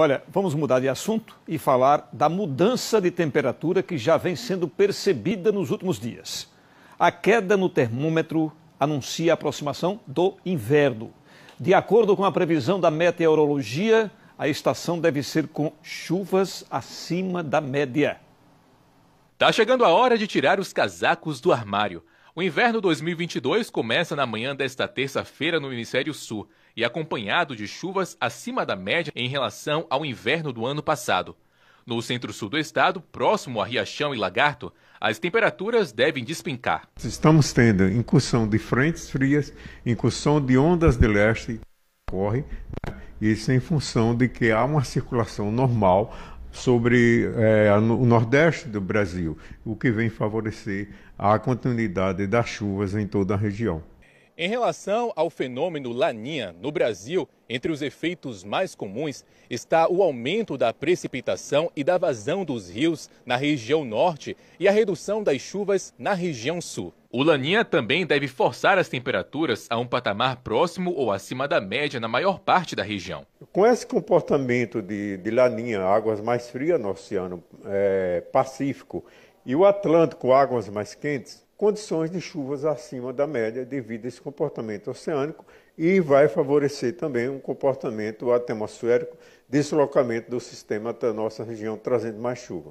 Olha, vamos mudar de assunto e falar da mudança de temperatura que já vem sendo percebida nos últimos dias. A queda no termômetro anuncia a aproximação do inverno. De acordo com a previsão da meteorologia, a estação deve ser com chuvas acima da média. Tá chegando a hora de tirar os casacos do armário. O inverno 2022 começa na manhã desta terça-feira no hemisfério sul e acompanhado de chuvas acima da média em relação ao inverno do ano passado. No centro-sul do estado, próximo a Riachão e Lagarto, as temperaturas devem despencar. Estamos tendo incursão de frentes frias, incursão de ondas de leste, corre, isso né, em função de que há uma circulação normal sobre é, o nordeste do Brasil, o que vem favorecer a continuidade das chuvas em toda a região. Em relação ao fenômeno Laninha, no Brasil, entre os efeitos mais comuns está o aumento da precipitação e da vazão dos rios na região norte e a redução das chuvas na região sul. O Laninha também deve forçar as temperaturas a um patamar próximo ou acima da média na maior parte da região. Com esse comportamento de, de Laninha, águas mais frias no Oceano é, Pacífico e o Atlântico, águas mais quentes, condições de chuvas acima da média devido a esse comportamento oceânico e vai favorecer também um comportamento atmosférico, deslocamento do sistema até a nossa região, trazendo mais chuva.